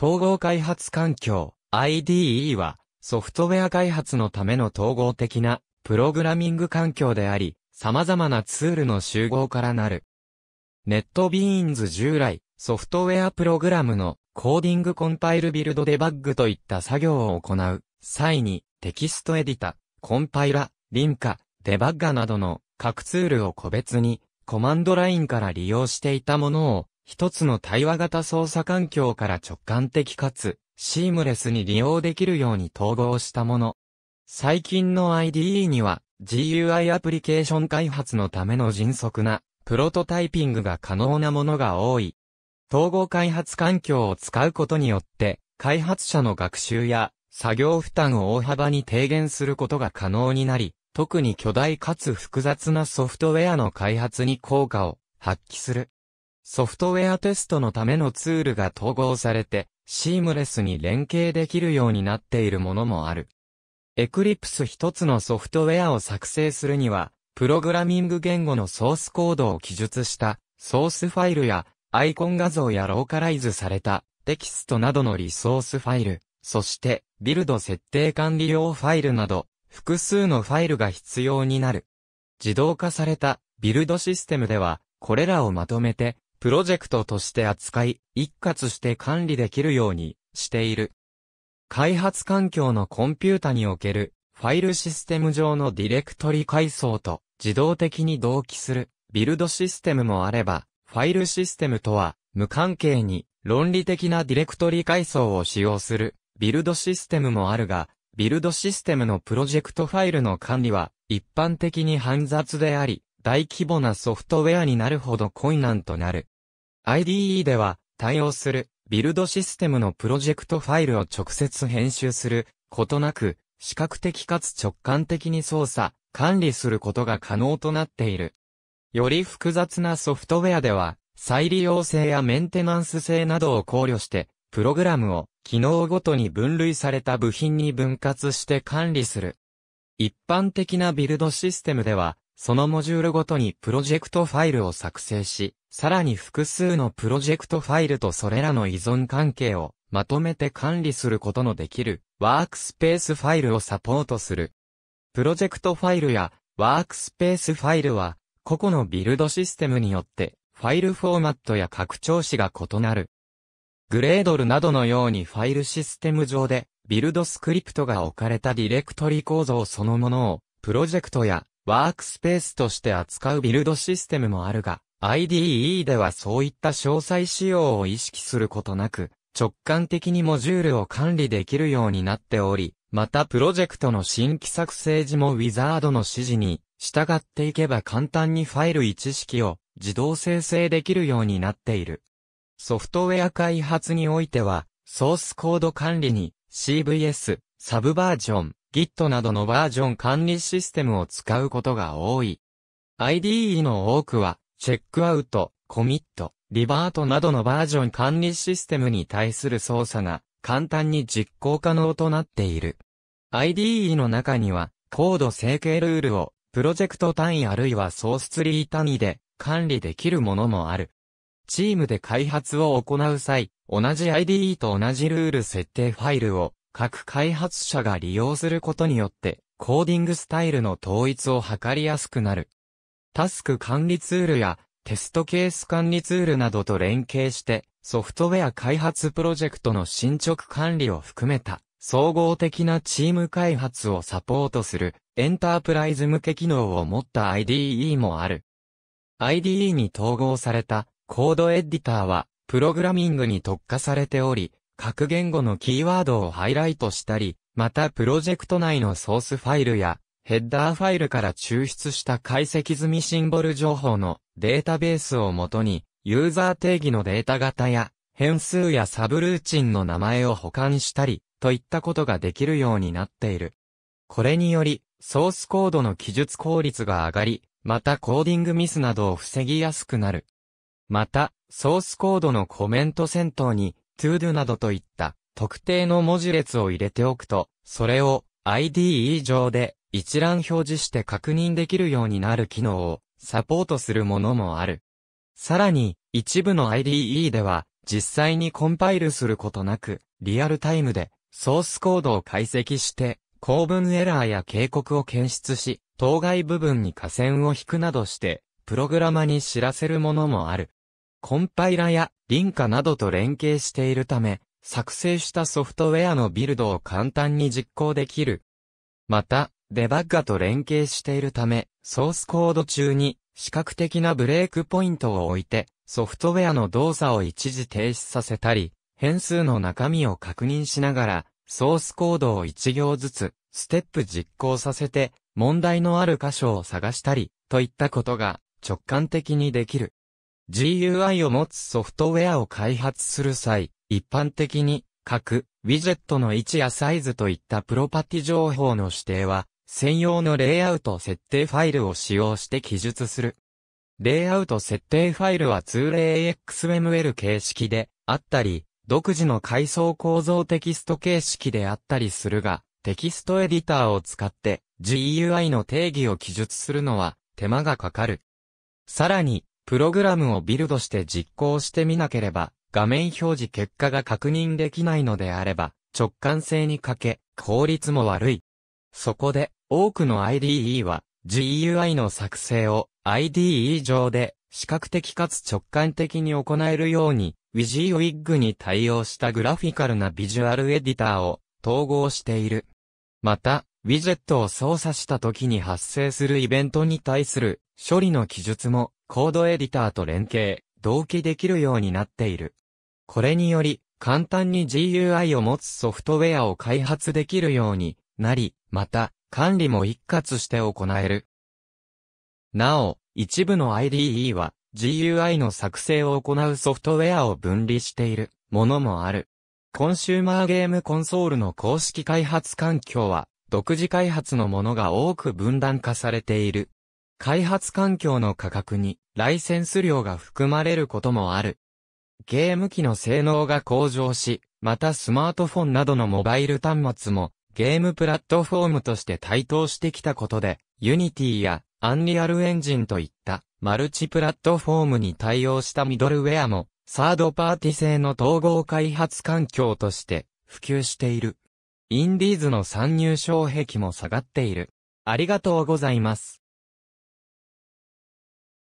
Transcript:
統合開発環境 IDE はソフトウェア開発のための統合的なプログラミング環境であり、様々なツールの集合からなる。ネットビーンズ従来、ソフトウェアプログラムのコーディングコンパイルビルドデバッグといった作業を行う際にテキストエディタ、コンパイラ、リンカ、デバッガなどの各ツールを個別にコマンドラインから利用していたものを一つの対話型操作環境から直感的かつ、シームレスに利用できるように統合したもの。最近の IDE には、GUI アプリケーション開発のための迅速な、プロトタイピングが可能なものが多い。統合開発環境を使うことによって、開発者の学習や作業負担を大幅に低減することが可能になり、特に巨大かつ複雑なソフトウェアの開発に効果を発揮する。ソフトウェアテストのためのツールが統合されて、シームレスに連携できるようになっているものもある。Eclipse 一つのソフトウェアを作成するには、プログラミング言語のソースコードを記述したソースファイルやアイコン画像やローカライズされたテキストなどのリソースファイル、そしてビルド設定管理用ファイルなど複数のファイルが必要になる。自動化されたビルドシステムではこれらをまとめてプロジェクトとして扱い、一括して管理できるようにしている。開発環境のコンピュータにおけるファイルシステム上のディレクトリ階層と自動的に同期するビルドシステムもあれば、ファイルシステムとは無関係に論理的なディレクトリ階層を使用するビルドシステムもあるが、ビルドシステムのプロジェクトファイルの管理は一般的に煩雑であり、大規模なソフトウェアになるほど困難となる。IDE では、対応するビルドシステムのプロジェクトファイルを直接編集することなく、視覚的かつ直感的に操作、管理することが可能となっている。より複雑なソフトウェアでは、再利用性やメンテナンス性などを考慮して、プログラムを機能ごとに分類された部品に分割して管理する。一般的なビルドシステムでは、そのモジュールごとにプロジェクトファイルを作成し、さらに複数のプロジェクトファイルとそれらの依存関係をまとめて管理することのできるワークスペースファイルをサポートする。プロジェクトファイルやワークスペースファイルは個々のビルドシステムによってファイルフォーマットや拡張子が異なる。グレードルなどのようにファイルシステム上でビルドスクリプトが置かれたディレクトリ構造そのものをプロジェクトやワークスペースとして扱うビルドシステムもあるが、IDE ではそういった詳細仕様を意識することなく、直感的にモジュールを管理できるようになっており、またプロジェクトの新規作成時もウィザードの指示に従っていけば簡単にファイル一式を自動生成できるようになっている。ソフトウェア開発においては、ソースコード管理に CVS、サブバージョン、Git などのバージョン管理システムを使うことが多い。IDE の多くは、チェックアウト、コミット、リバートなどのバージョン管理システムに対する操作が簡単に実行可能となっている。IDE の中には、コード整形ルールをプロジェクト単位あるいはソースツリー単位で管理できるものもある。チームで開発を行う際、同じ IDE と同じルール設定ファイルを各開発者が利用することによって、コーディングスタイルの統一を図りやすくなる。タスク管理ツールやテストケース管理ツールなどと連携して、ソフトウェア開発プロジェクトの進捗管理を含めた、総合的なチーム開発をサポートする、エンタープライズ向け機能を持った IDE もある。IDE に統合された、コードエディターは、プログラミングに特化されており、各言語のキーワードをハイライトしたり、またプロジェクト内のソースファイルやヘッダーファイルから抽出した解析済みシンボル情報のデータベースをもとに、ユーザー定義のデータ型や変数やサブルーチンの名前を保管したり、といったことができるようになっている。これにより、ソースコードの記述効率が上がり、またコーディングミスなどを防ぎやすくなる。また、ソースコードのコメント先頭に、todo などといった特定の文字列を入れておくと、それを IDE 上で一覧表示して確認できるようになる機能をサポートするものもある。さらに、一部の IDE では、実際にコンパイルすることなく、リアルタイムでソースコードを解析して、構文エラーや警告を検出し、当該部分に下線を引くなどして、プログラマに知らせるものもある。コンパイラやリンカなどと連携しているため、作成したソフトウェアのビルドを簡単に実行できる。また、デバッガと連携しているため、ソースコード中に視覚的なブレークポイントを置いて、ソフトウェアの動作を一時停止させたり、変数の中身を確認しながら、ソースコードを一行ずつ、ステップ実行させて、問題のある箇所を探したり、といったことが直感的にできる。GUI を持つソフトウェアを開発する際、一般的に各ウィジェットの位置やサイズといったプロパティ情報の指定は、専用のレイアウト設定ファイルを使用して記述する。レイアウト設定ファイルは通例 AXML 形式であったり、独自の階層構造テキスト形式であったりするが、テキストエディターを使って GUI の定義を記述するのは手間がかかる。さらに、プログラムをビルドして実行してみなければ、画面表示結果が確認できないのであれば、直感性に欠け、効率も悪い。そこで、多くの IDE は、GUI の作成を IDE 上で視覚的かつ直感的に行えるように、ウィジーウィッグに対応したグラフィカルなビジュアルエディターを統合している。また、ウィジェットを操作した時に発生するイベントに対する処理の記述もコードエディターと連携、同期できるようになっている。これにより、簡単に GUI を持つソフトウェアを開発できるようになり、また、管理も一括して行える。なお、一部の IDE は GUI の作成を行うソフトウェアを分離しているものもある。コンシューマーゲームコンソールの公式開発環境は、独自開発のものが多く分断化されている。開発環境の価格にライセンス料が含まれることもある。ゲーム機の性能が向上し、またスマートフォンなどのモバイル端末もゲームプラットフォームとして台頭してきたことで、ユニティやアンリアルエンジンといったマルチプラットフォームに対応したミドルウェアもサードパーティ製の統合開発環境として普及している。インディーズの参入障壁も下がっている。ありがとうございます。